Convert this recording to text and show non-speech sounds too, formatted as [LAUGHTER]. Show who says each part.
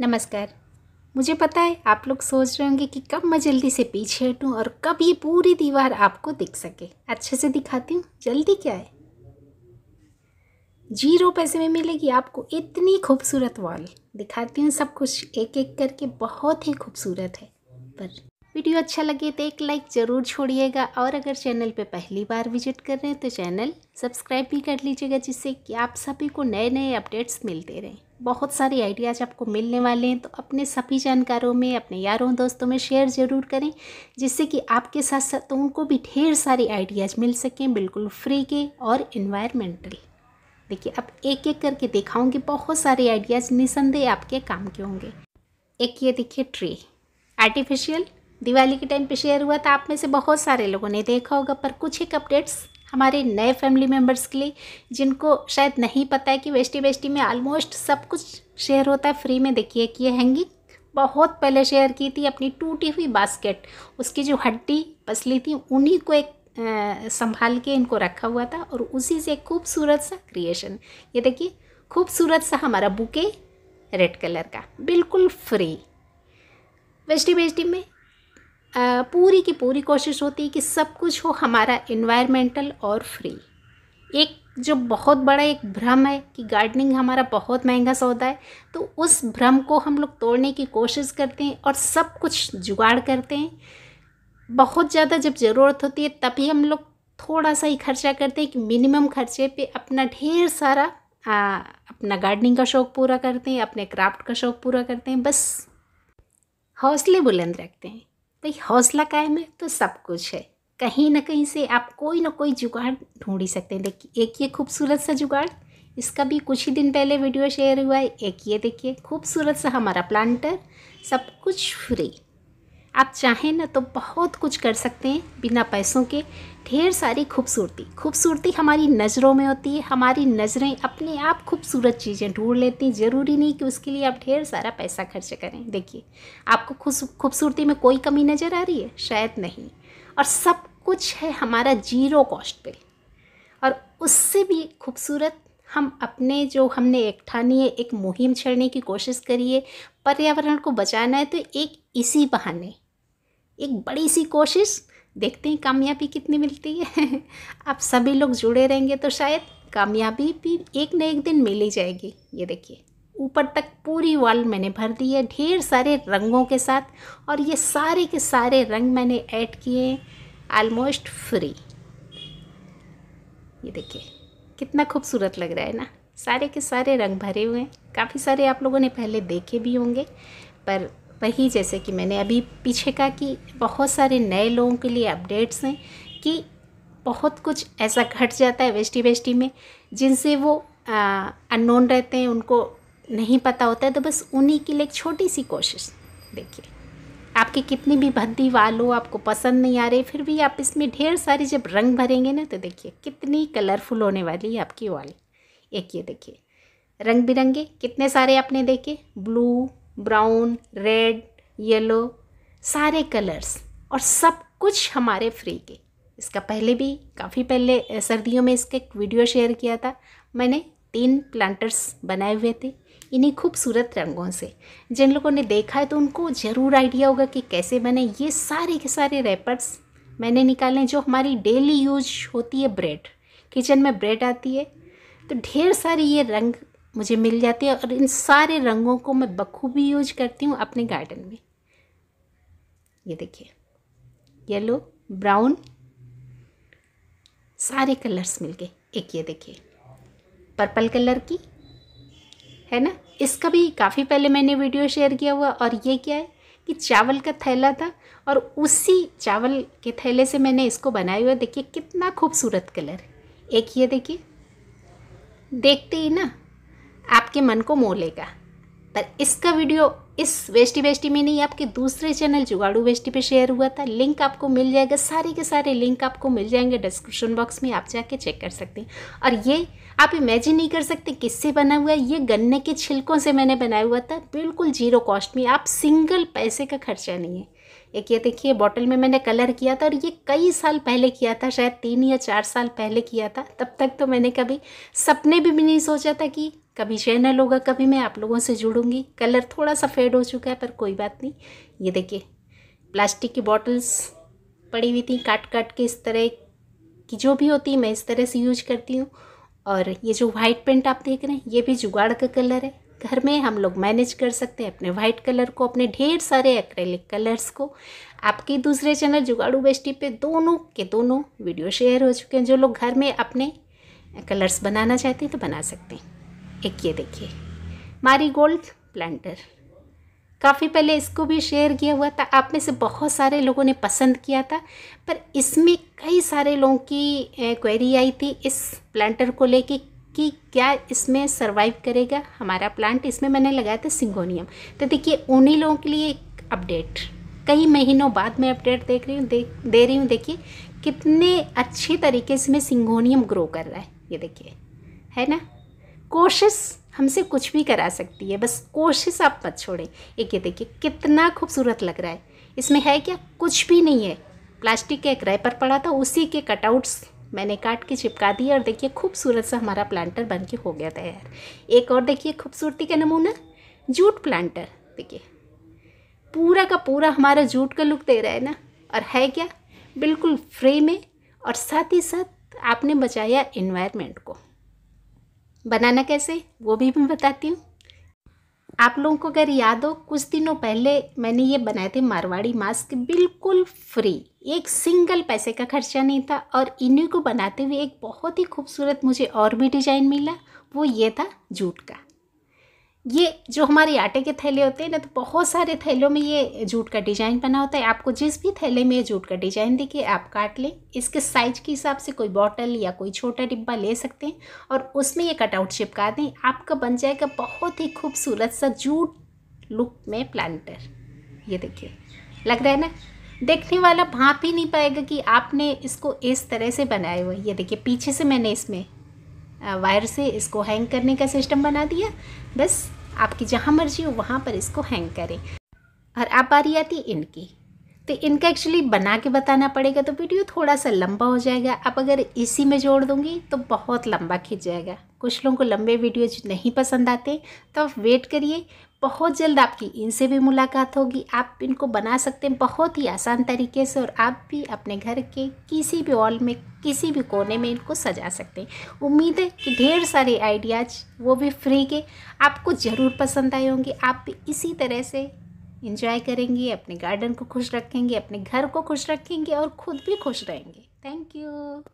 Speaker 1: नमस्कार मुझे पता है आप लोग सोच रहे होंगे कि कब मैं जल्दी से पीछे हटूँ और कब ये पूरी दीवार आपको दिख सके अच्छे से दिखाती हूँ जल्दी क्या है जीरो पैसे में मिलेगी आपको इतनी खूबसूरत वॉल दिखाती हूँ सब कुछ एक एक करके बहुत ही खूबसूरत है पर वीडियो अच्छा लगे तो एक लाइक ज़रूर छोड़िएगा और अगर चैनल पर पहली बार विजिट कर रहे हैं तो चैनल सब्सक्राइब भी कर लीजिएगा जिससे कि आप सभी को नए नए अपडेट्स मिलते रहें बहुत सारे आइडियाज़ आपको मिलने वाले हैं तो अपने सभी जानकारों में अपने यारों दोस्तों में शेयर ज़रूर करें जिससे कि आपके साथ साथ उनको भी ढेर सारे आइडियाज़ मिल सकें बिल्कुल फ्री के और इन्वायरमेंटल देखिए अब एक एक करके दिखाऊंगी बहुत सारे आइडियाज़ निसंदेह आपके काम के होंगे एक ये देखिए ट्री आर्टिफिशियल दिवाली के टाइम पे शेयर हुआ था आप में से बहुत सारे लोगों ने देखा होगा पर कुछ एक अपडेट्स हमारे नए फैमिली मेम्बर्स के लिए जिनको शायद नहीं पता है कि वेस्टी वेस्टी में ऑलमोस्ट सब कुछ शेयर होता है फ्री में देखिए कि ये हैंगिंग बहुत पहले शेयर की थी अपनी टूटी हुई बास्केट उसकी जो हड्डी पसली थी उन्हीं को एक संभाल के इनको रखा हुआ था और उसी से खूबसूरत सा क्रिएशन ये देखिए खूबसूरत सा हमारा बुके रेड कलर का बिल्कुल फ्री वेस्टी वेस्टी में पूरी की पूरी कोशिश होती है कि सब कुछ हो हमारा इन्वायरमेंटल और फ्री एक जो बहुत बड़ा एक भ्रम है कि गार्डनिंग हमारा बहुत महंगा सौदा है तो उस भ्रम को हम लोग तोड़ने की कोशिश करते हैं और सब कुछ जुगाड़ करते हैं बहुत ज़्यादा जब ज़रूरत होती है तभी हम लोग थोड़ा सा ही खर्चा करते हैं कि मिनिमम खर्चे पे अपना ढेर सारा आ, अपना गार्डनिंग का शौक़ पूरा करते हैं अपने क्राफ्ट का शौक़ पूरा करते हैं बस हौसले बुलंद रखते हैं भाई हौसला कायम है तो सब कुछ है कहीं ना कहीं से आप कोई ना कोई जुगाड़ ढूंढ ही सकते हैं देखिए एक ये खूबसूरत सा जुगाड़ इसका भी कुछ ही दिन पहले वीडियो शेयर हुआ है एक ये देखिए खूबसूरत सा हमारा प्लांटर सब कुछ फ्री आप चाहें ना तो बहुत कुछ कर सकते हैं बिना पैसों के ढेर सारी खूबसूरती खूबसूरती हमारी नज़रों में होती है हमारी नज़रें अपने आप खूबसूरत चीज़ें ढूंढ लेती हैं ज़रूरी नहीं कि उसके लिए आप ढेर सारा पैसा खर्च करें देखिए आपको खूबसूरती में कोई कमी नज़र आ रही है शायद नहीं और सब कुछ है हमारा जीरो कॉस्ट पे और उससे भी खूबसूरत हम अपने जो हमने है एक मुहिम छेड़ने की कोशिश करिए पर्यावरण को बचाना है तो एक इसी बहाने एक बड़ी सी कोशिश देखते हैं कामयाबी कितनी मिलती है [LAUGHS] आप सभी लोग जुड़े रहेंगे तो शायद कामयाबी भी एक न एक दिन मिल ही जाएगी ये देखिए ऊपर तक पूरी वॉल मैंने भर दी है ढेर सारे रंगों के साथ और ये सारे के सारे रंग मैंने ऐड किए आलमोस्ट फ्री ये देखिए कितना खूबसूरत लग रहा है ना सारे के सारे रंग भरे हुए हैं काफ़ी सारे आप लोगों ने पहले देखे भी होंगे पर वही जैसे कि मैंने अभी पीछे का कि बहुत सारे नए लोगों के लिए अपडेट्स हैं कि बहुत कुछ ऐसा घट जाता है वेस्टी वेस्टी में जिनसे वो अननोन रहते हैं उनको नहीं पता होता है तो बस उन्हीं के लिए एक छोटी सी कोशिश देखिए आपकी कितनी भी भद्दी वाल हो आपको पसंद नहीं आ रही फिर भी आप इसमें ढेर सारी जब रंग भरेंगे ना तो देखिए कितनी कलरफुल होने वाली है आपकी वाली एक ये देखिए रंग बिरंगे कितने सारे आपने देखे ब्लू ब्राउन रेड येलो सारे कलर्स और सब कुछ हमारे फ्री के इसका पहले भी काफ़ी पहले सर्दियों में इसका एक वीडियो शेयर किया था मैंने तीन प्लांटर्स बनाए हुए थे इन्हीं खूबसूरत रंगों से जिन लोगों ने देखा है तो उनको ज़रूर आइडिया होगा कि कैसे बने ये सारे के सारे रैपर्स मैंने निकाले जो हमारी डेली यूज होती है ब्रेड किचन में ब्रेड आती है तो ढेर सारी ये रंग मुझे मिल जाती है और इन सारे रंगों को मैं बखूबी यूज करती हूँ अपने गार्डन में ये देखिए येलो ब्राउन सारे कलर्स मिल गए एक ये देखिए पर्पल कलर की है ना इसका भी काफ़ी पहले मैंने वीडियो शेयर किया हुआ और ये क्या है कि चावल का थैला था और उसी चावल के थैले से मैंने इसको बनाया हुआ देखिए कितना खूबसूरत कलर एक ये देखिए देखते ही ना आपके मन को मोह लेगा पर इसका वीडियो इस वेस्टी वेस्टी में नहीं आपके दूसरे चैनल जुगाड़ू वेस्टी पे शेयर हुआ था लिंक आपको मिल जाएगा सारे के सारे लिंक आपको मिल जाएंगे डिस्क्रिप्शन बॉक्स में आप जाके चेक कर सकते हैं और ये आप इमेजिन नहीं कर सकते किससे बना हुआ है ये गन्ने के छिलकों से मैंने बनाया हुआ था बिल्कुल जीरो कॉस्ट में आप सिंगल पैसे का खर्चा नहीं है एक ये देखिए बॉटल में मैंने कलर किया था और ये कई साल पहले किया था शायद तीन या चार साल पहले किया था तब तक तो मैंने कभी सपने भी, भी नहीं सोचा था कि कभी चैनल होगा कभी मैं आप लोगों से जुड़ूंगी कलर थोड़ा सा फेड हो चुका है पर कोई बात नहीं ये देखिए प्लास्टिक की बॉटल्स पड़ी हुई थी काट काट के इस तरह की जो भी होती है मैं इस तरह से यूज करती हूँ और ये जो वाइट पेंट आप देख रहे हैं ये भी जुगाड़ का कलर है घर में हम लोग मैनेज कर सकते हैं अपने वाइट कलर को अपने ढेर सारे एक्रेलिक कलर्स को आपके दूसरे चैनल जुगाड़ू बेस्टी पे दोनों के दोनों वीडियो शेयर हो चुके हैं जो लोग घर में अपने कलर्स बनाना चाहते हैं तो बना सकते हैं एक ये देखिए मारी गोल्ड प्लांटर काफ़ी पहले इसको भी शेयर किया हुआ था आप में से बहुत सारे लोगों ने पसंद किया था पर इसमें कई सारे लोगों की क्वेरी आई थी इस प्लांटर को लेके कि क्या इसमें सर्वाइव करेगा हमारा प्लांट इसमें मैंने लगाया था सिंगोनियम तो देखिए उन्हीं लोगों के लिए एक अपडेट कई महीनों बाद मैं अपडेट देख रही हूँ दे, दे रही हूँ देखिए कितने अच्छे तरीके से मैं सिंगोनियम ग्रो कर रहा है ये देखिए है ना कोशिश हमसे कुछ भी करा सकती है बस कोशिश आप मत छोड़ें एक ये देखिए कितना खूबसूरत लग रहा है इसमें है क्या कुछ भी नहीं है प्लास्टिक का एक रैपर पड़ा था उसी के कटआउट्स मैंने काट के चिपका दिए और देखिए खूबसूरत सा हमारा प्लांटर बन के हो गया तैयार एक और देखिए खूबसूरती का नमूना जूट प्लांटर देखिए पूरा का पूरा हमारा जूट का लुक दे रहा है ना और है क्या बिल्कुल फ्री में और साथ ही साथ आपने बचाया इन्वायरमेंट को बनाना कैसे वो भी मैं बताती हूँ आप लोगों को अगर याद हो कुछ दिनों पहले मैंने ये बनाए थे मारवाड़ी मास्क बिल्कुल फ्री एक सिंगल पैसे का खर्चा नहीं था और इन्हीं को बनाते हुए एक बहुत ही खूबसूरत मुझे और भी डिज़ाइन मिला वो ये था जूट का ये जो हमारे आटे के थैले होते हैं ना तो बहुत सारे थैलों में ये जूट का डिजाइन बना होता है आपको जिस भी थैले में ये जूट का डिजाइन दिखे आप काट लें इसके साइज के हिसाब से कोई बॉटल या कोई छोटा डिब्बा ले सकते हैं और उसमें ये कटआउट चिपका दें आपका बन जाएगा बहुत ही खूबसूरत सा जूट लुक में प्लांटर ये देखिए लग रहा है ना देखने वाला भाप ही नहीं पाएगा कि आपने इसको इस तरह से बनाया हुआ ये देखिए पीछे से मैंने इसमें वायर से इसको हैंग करने का सिस्टम बना दिया बस आपकी जहाँ मर्जी हो वहाँ पर इसको हैंग करें और आप आ रही आती इनकी तो इनका एक्चुअली बना के बताना पड़ेगा तो वीडियो थोड़ा सा लंबा हो जाएगा आप अगर इसी में जोड़ दूँगी तो बहुत लंबा खींच जाएगा कुछ लोगों को लंबे वीडियो नहीं पसंद आते तो आप वेट करिए बहुत जल्द आपकी इनसे भी मुलाकात होगी आप इनको बना सकते हैं बहुत ही आसान तरीके से और आप भी अपने घर के किसी भी वॉल में किसी भी कोने में इनको सजा सकते हैं उम्मीद है कि ढेर सारे आइडियाज़ वो भी फ्री के आपको ज़रूर पसंद आए होंगे आप भी इसी तरह से इंजॉय करेंगे अपने गार्डन को खुश रखेंगे अपने घर को खुश रखेंगे और खुद भी खुश रहेंगे थैंक यू